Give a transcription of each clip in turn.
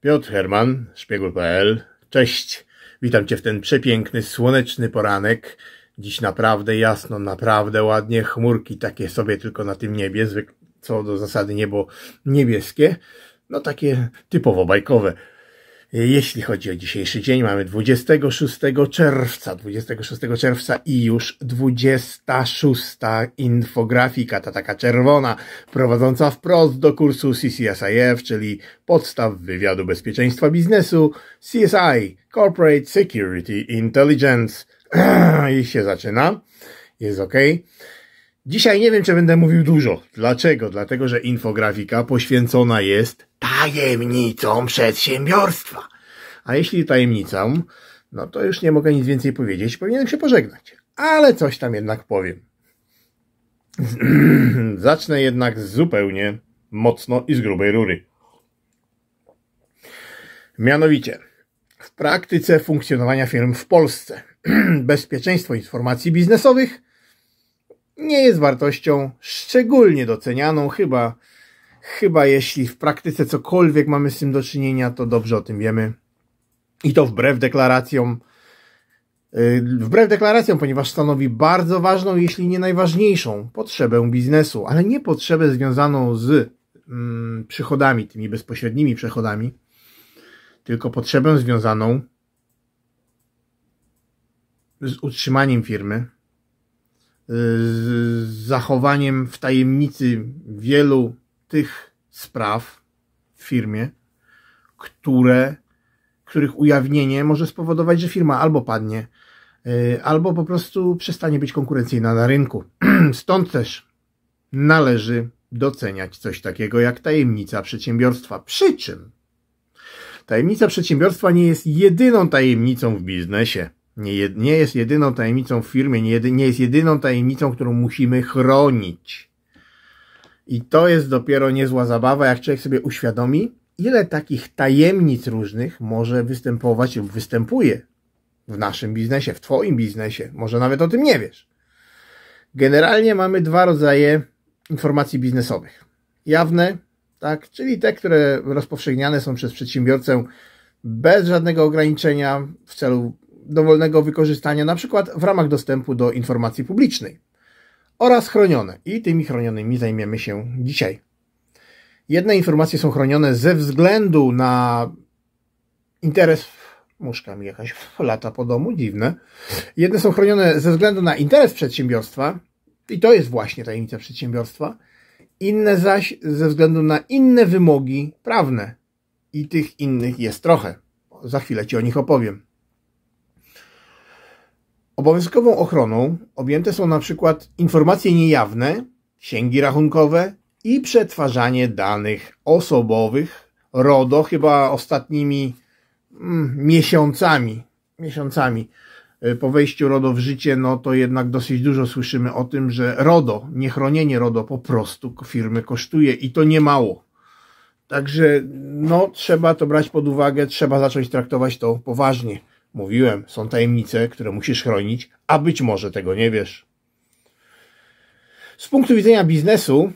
Piotr Herman, szpiegul.pl. Cześć, witam Cię w ten przepiękny, słoneczny poranek. Dziś naprawdę jasno, naprawdę ładnie, chmurki takie sobie tylko na tym niebie, co do zasady niebo niebieskie, no takie typowo bajkowe. Jeśli chodzi o dzisiejszy dzień, mamy 26 czerwca, 26 czerwca i już 26 infografika, ta taka czerwona, prowadząca wprost do kursu CCSIF, czyli podstaw wywiadu bezpieczeństwa biznesu, CSI, Corporate Security Intelligence. I się zaczyna. Jest ok. Dzisiaj nie wiem, czy będę mówił dużo. Dlaczego? Dlatego, że infografika poświęcona jest tajemnicą przedsiębiorstwa. A jeśli tajemnicą, no to już nie mogę nic więcej powiedzieć. Powinienem się pożegnać. Ale coś tam jednak powiem. Zacznę jednak zupełnie mocno i z grubej rury. Mianowicie, w praktyce funkcjonowania firm w Polsce, bezpieczeństwo informacji biznesowych – nie jest wartością szczególnie docenianą, chyba, chyba jeśli w praktyce cokolwiek mamy z tym do czynienia, to dobrze o tym wiemy. I to wbrew deklaracjom, y, wbrew deklaracjom, ponieważ stanowi bardzo ważną, jeśli nie najważniejszą potrzebę biznesu, ale nie potrzebę związaną z mm, przychodami, tymi bezpośrednimi przychodami, tylko potrzebę związaną z utrzymaniem firmy, z zachowaniem w tajemnicy wielu tych spraw w firmie, które, których ujawnienie może spowodować, że firma albo padnie, y, albo po prostu przestanie być konkurencyjna na rynku. Stąd też należy doceniać coś takiego jak tajemnica przedsiębiorstwa. Przy czym tajemnica przedsiębiorstwa nie jest jedyną tajemnicą w biznesie. Nie, jed, nie jest jedyną tajemnicą w firmie, nie, jedy, nie jest jedyną tajemnicą, którą musimy chronić. I to jest dopiero niezła zabawa, jak człowiek sobie uświadomi, ile takich tajemnic różnych może występować lub występuje w naszym biznesie, w Twoim biznesie. Może nawet o tym nie wiesz. Generalnie mamy dwa rodzaje informacji biznesowych. Jawne, tak, czyli te, które rozpowszechniane są przez przedsiębiorcę bez żadnego ograniczenia w celu dowolnego wykorzystania, na przykład w ramach dostępu do informacji publicznej. Oraz chronione. I tymi chronionymi zajmiemy się dzisiaj. Jedne informacje są chronione ze względu na interes. Muszka mi jakaś lata po domu, dziwne. Jedne są chronione ze względu na interes przedsiębiorstwa, i to jest właśnie tajemnica przedsiębiorstwa. Inne zaś ze względu na inne wymogi prawne. I tych innych jest trochę. Za chwilę Ci o nich opowiem. Obowiązkową ochroną objęte są na przykład informacje niejawne, księgi rachunkowe i przetwarzanie danych osobowych. RODO chyba ostatnimi mm, miesiącami, miesiącami y, po wejściu RODO w życie, no to jednak dosyć dużo słyszymy o tym, że RODO, niechronienie RODO po prostu firmy kosztuje i to nie mało. Także no trzeba to brać pod uwagę, trzeba zacząć traktować to poważnie. Mówiłem, są tajemnice, które musisz chronić, a być może tego nie wiesz. Z punktu widzenia biznesu,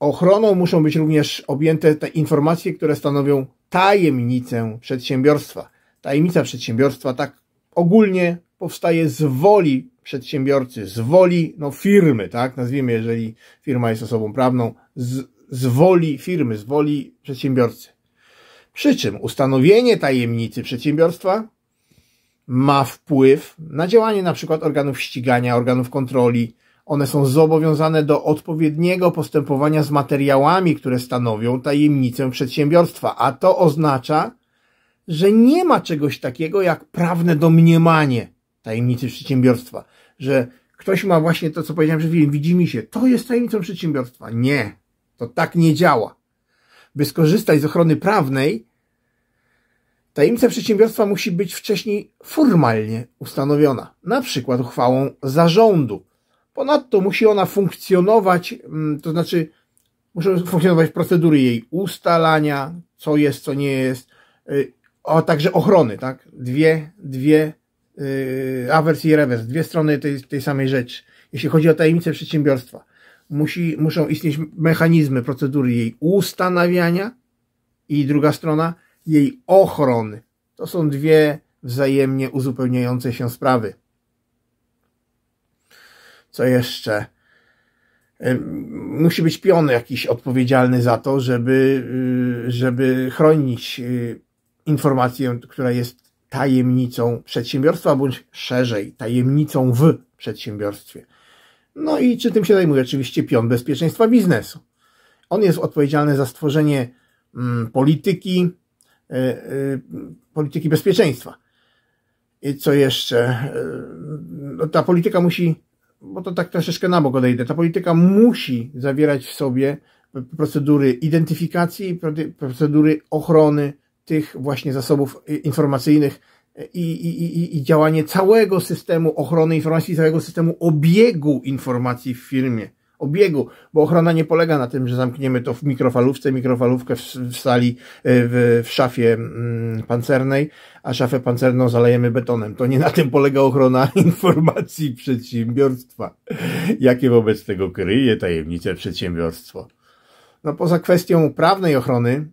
ochroną muszą być również objęte te informacje, które stanowią tajemnicę przedsiębiorstwa. Tajemnica przedsiębiorstwa tak ogólnie powstaje z woli przedsiębiorcy, z woli no, firmy, tak? Nazwijmy, jeżeli firma jest osobą prawną, z, z woli firmy, z woli przedsiębiorcy. Przy czym ustanowienie tajemnicy przedsiębiorstwa ma wpływ na działanie na przykład organów ścigania, organów kontroli. One są zobowiązane do odpowiedniego postępowania z materiałami, które stanowią tajemnicę przedsiębiorstwa, a to oznacza, że nie ma czegoś takiego jak prawne domniemanie tajemnicy przedsiębiorstwa, że ktoś ma właśnie to, co powiedziałem przed chwilą, widzi mi się, to jest tajemnicą przedsiębiorstwa. Nie, to tak nie działa. By skorzystać z ochrony prawnej, Tajemnica przedsiębiorstwa musi być wcześniej formalnie ustanowiona, na przykład uchwałą zarządu. Ponadto musi ona funkcjonować, mm, to znaczy muszą funkcjonować procedury jej ustalania, co jest, co nie jest, a y, także ochrony, tak? Dwie, dwie, yy, awers i rewers, dwie strony tej, tej samej rzeczy. Jeśli chodzi o tajemnicę przedsiębiorstwa, musi, muszą istnieć mechanizmy, procedury jej ustanawiania i druga strona, jej ochrony. To są dwie wzajemnie uzupełniające się sprawy. Co jeszcze? Musi być pion jakiś odpowiedzialny za to, żeby, y, żeby chronić y, informację, która jest tajemnicą przedsiębiorstwa, bądź szerzej, tajemnicą w przedsiębiorstwie. No i czy tym się zajmuje? Oczywiście pion bezpieczeństwa biznesu. On jest odpowiedzialny za stworzenie mm, polityki, E, e, polityki bezpieczeństwa. I co jeszcze? E, no, ta polityka musi, bo to tak troszeczkę na bok odejdę, ta polityka musi zawierać w sobie procedury identyfikacji procedury ochrony tych właśnie zasobów informacyjnych i, i, i, i działanie całego systemu ochrony informacji, całego systemu obiegu informacji w firmie obiegu, bo ochrona nie polega na tym, że zamkniemy to w mikrofalówce, mikrofalówkę w, w sali, e, w, w szafie mm, pancernej, a szafę pancerną zalejemy betonem. To nie na tym polega ochrona informacji przedsiębiorstwa. Jakie wobec tego kryje tajemnice przedsiębiorstwo? No poza kwestią prawnej ochrony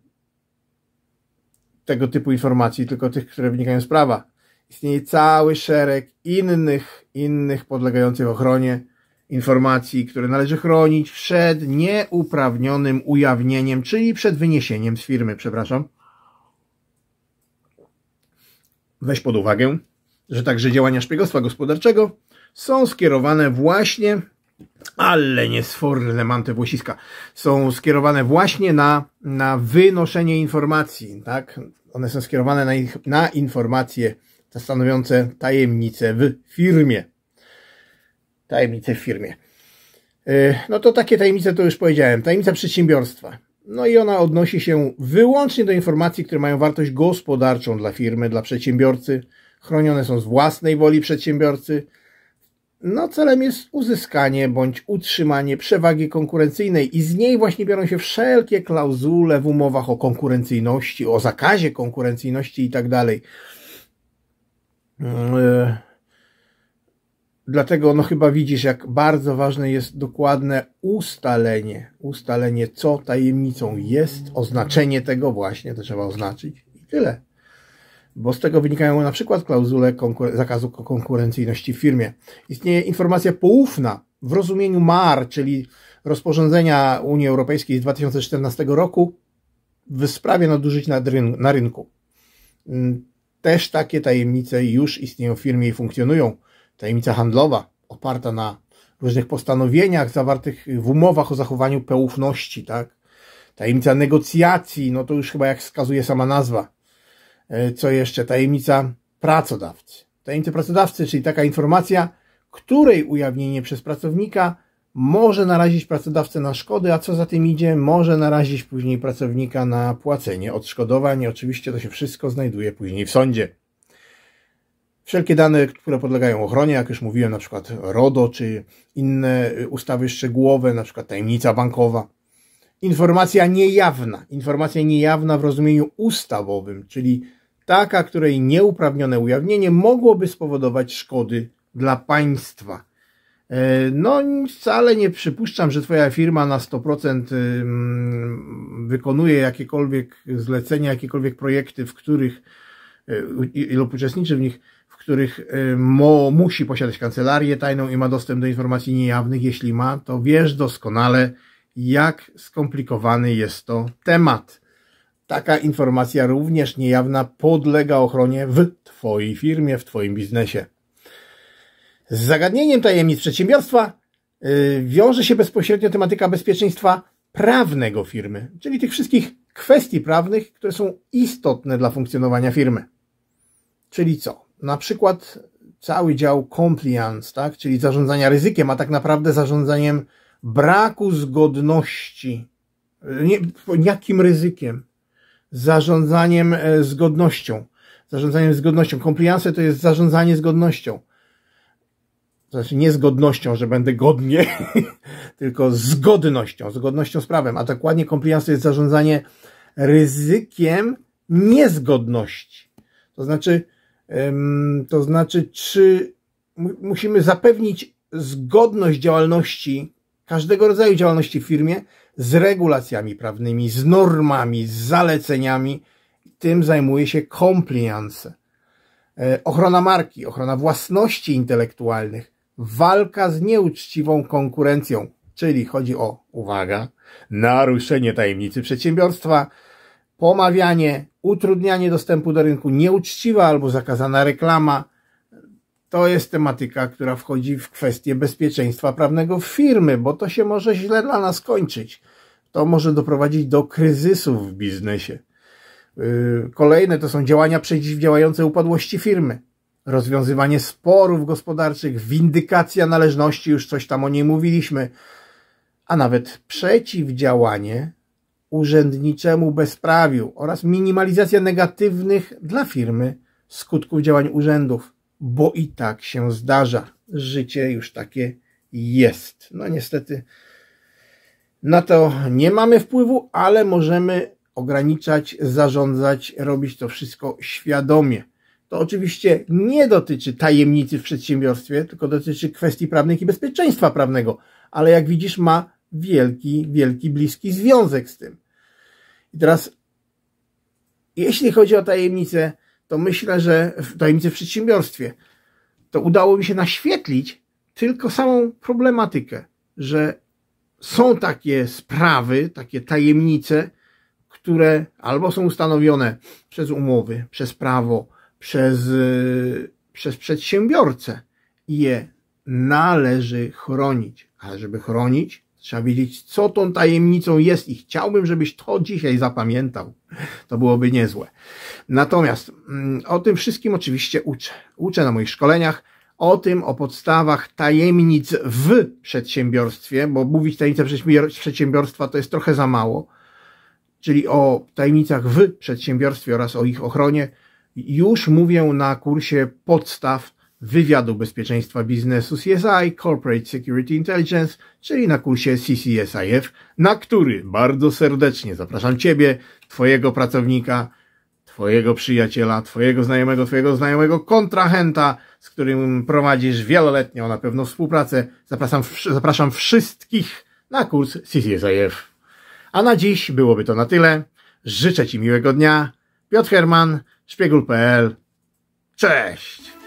tego typu informacji, tylko tych, które wynikają z prawa, istnieje cały szereg innych, innych podlegających ochronie informacji, które należy chronić przed nieuprawnionym ujawnieniem, czyli przed wyniesieniem z firmy, przepraszam. Weź pod uwagę, że także działania szpiegostwa gospodarczego są skierowane właśnie, ale niesforne manty włosiska, są skierowane właśnie na, na wynoszenie informacji, tak? One są skierowane na, ich, na informacje stanowiące tajemnice w firmie tajemnice w firmie. E, no to takie tajemnice to już powiedziałem. Tajemnica przedsiębiorstwa. No i ona odnosi się wyłącznie do informacji, które mają wartość gospodarczą dla firmy, dla przedsiębiorcy. Chronione są z własnej woli przedsiębiorcy. No celem jest uzyskanie bądź utrzymanie przewagi konkurencyjnej i z niej właśnie biorą się wszelkie klauzule w umowach o konkurencyjności, o zakazie konkurencyjności i tak dalej. E, Dlatego no chyba widzisz, jak bardzo ważne jest dokładne ustalenie, ustalenie co tajemnicą jest, oznaczenie tego właśnie, to trzeba oznaczyć i tyle. Bo z tego wynikają na przykład klauzule konkuren zakazu konkurencyjności w firmie. Istnieje informacja poufna w rozumieniu MAR, czyli rozporządzenia Unii Europejskiej z 2014 roku w sprawie nadużyć na, na rynku. Mm, też takie tajemnice już istnieją w firmie i funkcjonują tajemnica handlowa oparta na różnych postanowieniach zawartych w umowach o zachowaniu poufności, tak? Tajemnica negocjacji, no to już chyba jak wskazuje sama nazwa. E, co jeszcze? Tajemnica pracodawcy. Tajemnica pracodawcy, czyli taka informacja, której ujawnienie przez pracownika może narazić pracodawcę na szkody, a co za tym idzie, może narazić później pracownika na płacenie odszkodowań. Oczywiście to się wszystko znajduje później w sądzie. Wszelkie dane, które podlegają ochronie, jak już mówiłem, na przykład RODO czy inne y, ustawy szczegółowe, na przykład tajemnica bankowa. Informacja niejawna. Informacja niejawna w rozumieniu ustawowym, czyli taka, której nieuprawnione ujawnienie mogłoby spowodować szkody dla państwa. E, no, wcale nie przypuszczam, że Twoja firma na 100% wykonuje jakiekolwiek zlecenia, jakiekolwiek projekty, w których y, y, lub uczestniczy w nich których y, Mo musi posiadać kancelarię tajną i ma dostęp do informacji niejawnych. Jeśli ma, to wiesz doskonale, jak skomplikowany jest to temat. Taka informacja również niejawna podlega ochronie w Twojej firmie, w Twoim biznesie. Z zagadnieniem tajemnic przedsiębiorstwa y, wiąże się bezpośrednio tematyka bezpieczeństwa prawnego firmy, czyli tych wszystkich kwestii prawnych, które są istotne dla funkcjonowania firmy. Czyli co? na przykład cały dział compliance, tak, czyli zarządzania ryzykiem, a tak naprawdę zarządzaniem braku zgodności, nie, jakim ryzykiem? Zarządzaniem e, zgodnością. Zarządzaniem zgodnością. Compliance to jest zarządzanie zgodnością. Znaczy nie zgodnością, że będę godnie, tylko zgodnością, zgodnością z prawem. A dokładnie compliance to jest zarządzanie ryzykiem niezgodności. To znaczy, to znaczy, czy musimy zapewnić zgodność działalności, każdego rodzaju działalności w firmie z regulacjami prawnymi, z normami, z zaleceniami. Tym zajmuje się compliance. E, ochrona marki, ochrona własności intelektualnych, walka z nieuczciwą konkurencją, czyli chodzi o, uwaga, naruszenie tajemnicy przedsiębiorstwa, pomawianie, utrudnianie dostępu do rynku, nieuczciwa albo zakazana reklama. To jest tematyka, która wchodzi w kwestię bezpieczeństwa prawnego firmy, bo to się może źle dla nas kończyć. To może doprowadzić do kryzysów w biznesie. Y, kolejne to są działania przeciwdziałające upadłości firmy. Rozwiązywanie sporów gospodarczych, windykacja należności, już coś tam o niej mówiliśmy, a nawet przeciwdziałanie urzędniczemu bezprawiu oraz minimalizacja negatywnych dla firmy skutków działań urzędów, bo i tak się zdarza. Życie już takie jest. No niestety na to nie mamy wpływu, ale możemy ograniczać, zarządzać, robić to wszystko świadomie. To oczywiście nie dotyczy tajemnicy w przedsiębiorstwie, tylko dotyczy kwestii prawnych i bezpieczeństwa prawnego, ale jak widzisz ma wielki, wielki, bliski związek z tym. I teraz, jeśli chodzi o tajemnicę, to myślę, że w tajemnicy w przedsiębiorstwie, to udało mi się naświetlić tylko samą problematykę, że są takie sprawy, takie tajemnice, które albo są ustanowione przez umowy, przez prawo, przez, y, przez przedsiębiorcę i je należy chronić. Ale żeby chronić, Trzeba wiedzieć, co tą tajemnicą jest i chciałbym, żebyś to dzisiaj zapamiętał. To byłoby niezłe. Natomiast mm, o tym wszystkim oczywiście uczę. Uczę na moich szkoleniach o tym, o podstawach tajemnic w przedsiębiorstwie, bo mówić tajemnice przedsiębiorstwa to jest trochę za mało. Czyli o tajemnicach w przedsiębiorstwie oraz o ich ochronie już mówię na kursie podstaw Wywiadu Bezpieczeństwa Biznesu CSI Corporate Security Intelligence, czyli na kursie CCSIF, na który bardzo serdecznie zapraszam Ciebie, Twojego pracownika, Twojego przyjaciela, Twojego znajomego, Twojego znajomego kontrahenta, z którym prowadzisz wieloletnią na pewno współpracę. Zapraszam, zapraszam wszystkich na kurs CCSIF. A na dziś byłoby to na tyle. Życzę Ci miłego dnia. Piotr Herman, szpiegul.pl. Cześć!